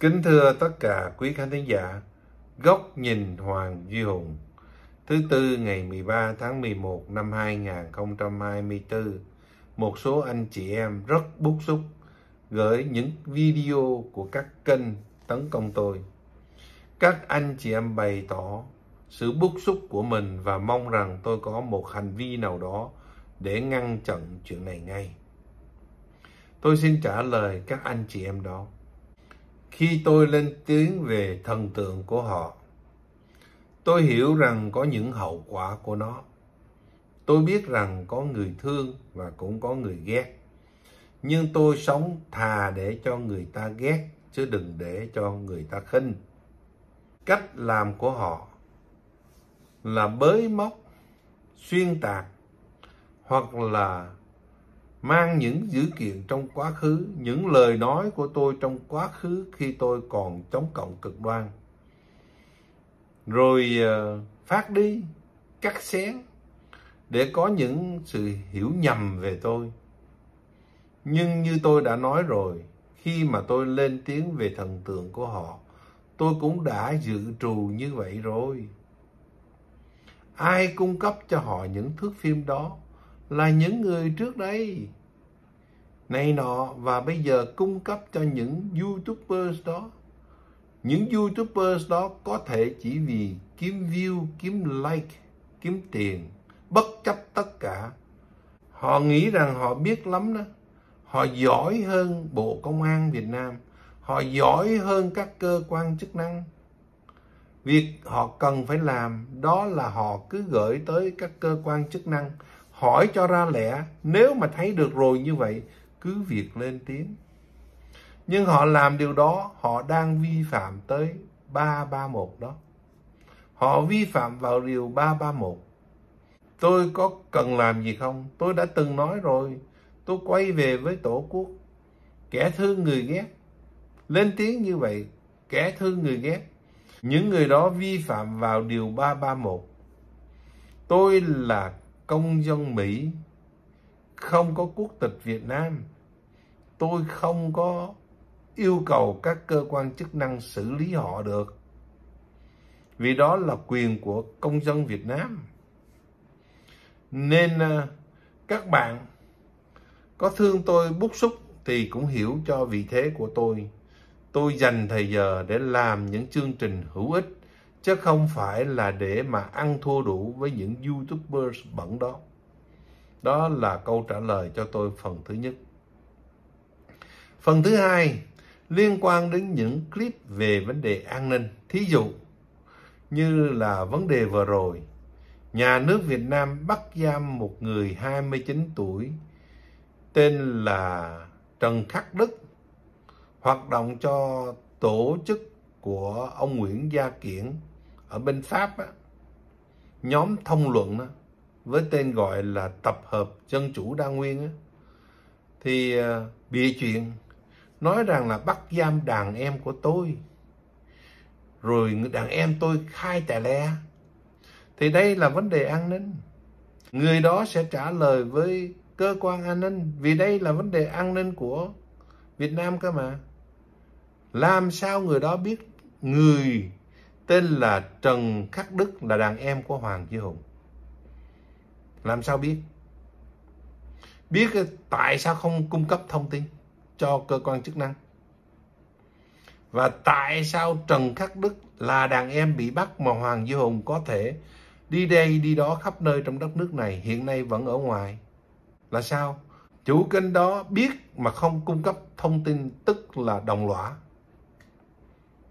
Kính thưa tất cả quý khán thính giả, Góc nhìn Hoàng Duy Hùng, thứ tư ngày 13 tháng 11 năm 2024, một số anh chị em rất bức xúc gửi những video của các kênh tấn công tôi. Các anh chị em bày tỏ sự bức xúc của mình và mong rằng tôi có một hành vi nào đó để ngăn chặn chuyện này ngay. Tôi xin trả lời các anh chị em đó khi tôi lên tiếng về thần tượng của họ tôi hiểu rằng có những hậu quả của nó tôi biết rằng có người thương và cũng có người ghét nhưng tôi sống thà để cho người ta ghét chứ đừng để cho người ta khinh cách làm của họ là bới móc xuyên tạc hoặc là mang những dữ kiện trong quá khứ, những lời nói của tôi trong quá khứ khi tôi còn chống cộng cực đoan. Rồi ờ, phát đi, cắt xén để có những sự hiểu nhầm về tôi. Nhưng như tôi đã nói rồi, khi mà tôi lên tiếng về thần tượng của họ, tôi cũng đã dự trù như vậy rồi. Ai cung cấp cho họ những thước phim đó là những người trước đây này nọ và bây giờ cung cấp cho những youtubers đó những youtubers đó có thể chỉ vì kiếm view kiếm like kiếm tiền bất chấp tất cả họ nghĩ rằng họ biết lắm đó họ giỏi hơn bộ công an việt nam họ giỏi hơn các cơ quan chức năng việc họ cần phải làm đó là họ cứ gửi tới các cơ quan chức năng hỏi cho ra lẽ, nếu mà thấy được rồi như vậy, cứ việc lên tiếng. Nhưng họ làm điều đó, họ đang vi phạm tới 331 đó. Họ vi phạm vào điều 331. Tôi có cần làm gì không? Tôi đã từng nói rồi, tôi quay về với tổ quốc. Kẻ thương người ghét, lên tiếng như vậy, kẻ thương người ghét. Những người đó vi phạm vào điều 331. Tôi là công dân Mỹ không có quốc tịch Việt Nam tôi không có yêu cầu các cơ quan chức năng xử lý họ được vì đó là quyền của công dân Việt Nam nên à, các bạn có thương tôi bức xúc thì cũng hiểu cho vị thế của tôi tôi dành thời giờ để làm những chương trình hữu ích chứ không phải là để mà ăn thua đủ với những YouTubers bẩn đó. Đó là câu trả lời cho tôi phần thứ nhất. Phần thứ hai liên quan đến những clip về vấn đề an ninh. Thí dụ như là vấn đề vừa rồi, nhà nước Việt Nam bắt giam một người 29 tuổi tên là Trần Khắc Đức hoạt động cho tổ chức của ông Nguyễn Gia Kiển ở bên Pháp á, nhóm thông luận á, với tên gọi là Tập hợp Dân chủ Đa Nguyên á, thì à, bịa chuyện nói rằng là bắt giam đàn em của tôi rồi đàn em tôi khai tà le thì đây là vấn đề an ninh người đó sẽ trả lời với cơ quan an ninh vì đây là vấn đề an ninh của Việt Nam cơ mà làm sao người đó biết người tên là Trần Khắc Đức là đàn em của Hoàng Chí Hùng. Làm sao biết? Biết tại sao không cung cấp thông tin cho cơ quan chức năng? Và tại sao Trần Khắc Đức là đàn em bị bắt mà Hoàng Duy Hùng có thể đi đây đi đó khắp nơi trong đất nước này hiện nay vẫn ở ngoài? Là sao? Chủ kênh đó biết mà không cung cấp thông tin tức là đồng lõa.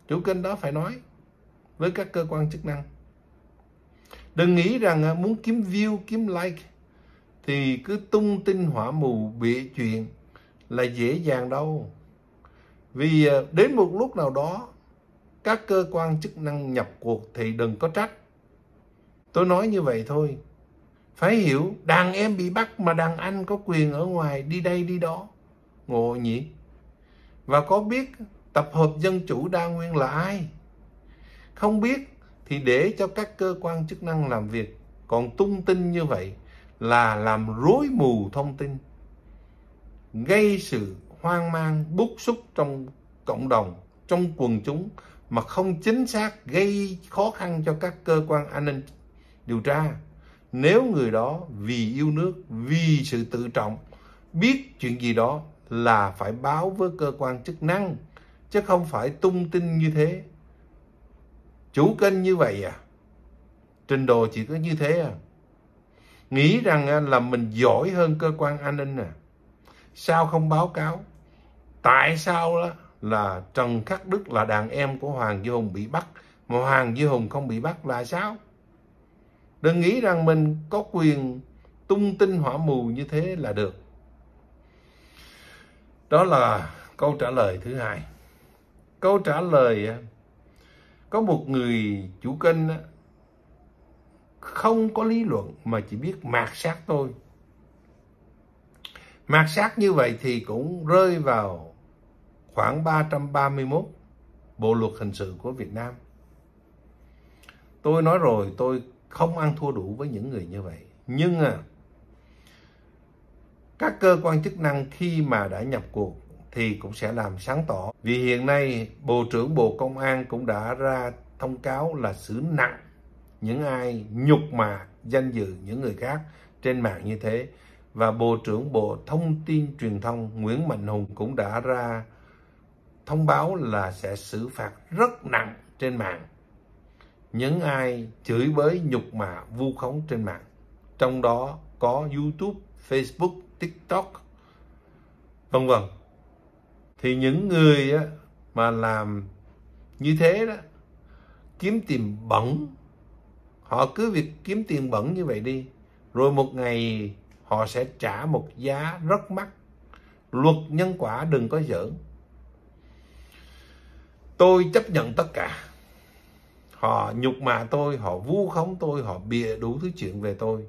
Chủ kênh đó phải nói với các cơ quan chức năng đừng nghĩ rằng à, muốn kiếm view kiếm like thì cứ tung tin hỏa mù bịa chuyện là dễ dàng đâu vì à, đến một lúc nào đó các cơ quan chức năng nhập cuộc thì đừng có trách tôi nói như vậy thôi phải hiểu đàn em bị bắt mà đàn anh có quyền ở ngoài đi đây đi đó ngộ nhỉ và có biết tập hợp dân chủ đa nguyên là ai không biết thì để cho các cơ quan chức năng làm việc còn tung tin như vậy là làm rối mù thông tin gây sự hoang mang bức xúc trong cộng đồng trong quần chúng mà không chính xác gây khó khăn cho các cơ quan an ninh điều tra nếu người đó vì yêu nước vì sự tự trọng biết chuyện gì đó là phải báo với cơ quan chức năng chứ không phải tung tin như thế chủ kênh như vậy à trình độ chỉ có như thế à nghĩ rằng à, là mình giỏi hơn cơ quan an ninh à sao không báo cáo tại sao đó là trần khắc đức là đàn em của hoàng duy hùng bị bắt mà hoàng duy hùng không bị bắt là sao đừng nghĩ rằng mình có quyền tung tin hỏa mù như thế là được đó là câu trả lời thứ hai câu trả lời à, có một người chủ kênh đó, không có lý luận mà chỉ biết mạt sát tôi mạt sát như vậy thì cũng rơi vào khoảng 331 bộ luật hình sự của Việt Nam tôi nói rồi tôi không ăn thua đủ với những người như vậy nhưng à các cơ quan chức năng khi mà đã nhập cuộc thì cũng sẽ làm sáng tỏ. Vì hiện nay Bộ trưởng Bộ Công an cũng đã ra thông cáo là xử nặng những ai nhục mạ danh dự những người khác trên mạng như thế. Và Bộ trưởng Bộ Thông tin Truyền thông Nguyễn Mạnh Hùng cũng đã ra thông báo là sẽ xử phạt rất nặng trên mạng những ai chửi bới nhục mạ vu khống trên mạng trong đó có YouTube, Facebook, TikTok vân vân thì những người á, mà làm như thế đó kiếm tiền bẩn họ cứ việc kiếm tiền bẩn như vậy đi rồi một ngày họ sẽ trả một giá rất mắc luật nhân quả đừng có giỡn tôi chấp nhận tất cả họ nhục mà tôi họ vu khống tôi họ bịa đủ thứ chuyện về tôi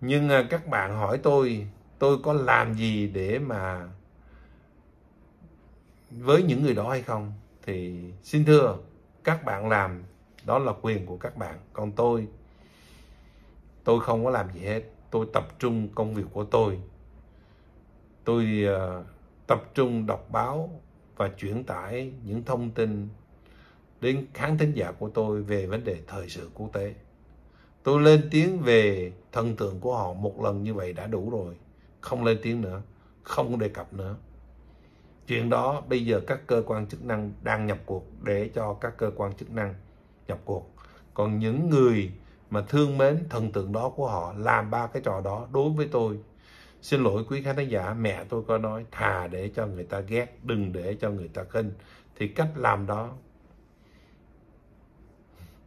nhưng à, các bạn hỏi tôi tôi có làm gì để mà với những người đó hay không thì xin thưa các bạn làm đó là quyền của các bạn còn tôi tôi không có làm gì hết tôi tập trung công việc của tôi tôi uh, tập trung đọc báo và chuyển tải những thông tin đến khán thính giả của tôi về vấn đề thời sự quốc tế tôi lên tiếng về thần tượng của họ một lần như vậy đã đủ rồi không lên tiếng nữa không đề cập nữa chuyện đó bây giờ các cơ quan chức năng đang nhập cuộc để cho các cơ quan chức năng nhập cuộc còn những người mà thương mến thần tượng đó của họ làm ba cái trò đó đối với tôi xin lỗi quý khán giả mẹ tôi có nói thà để cho người ta ghét đừng để cho người ta khinh thì cách làm đó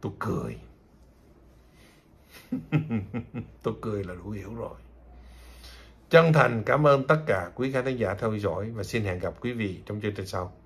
tôi cười tôi cười là đủ hiểu rồi Chân thành cảm ơn tất cả quý khán giả theo dõi và xin hẹn gặp quý vị trong chương trình sau.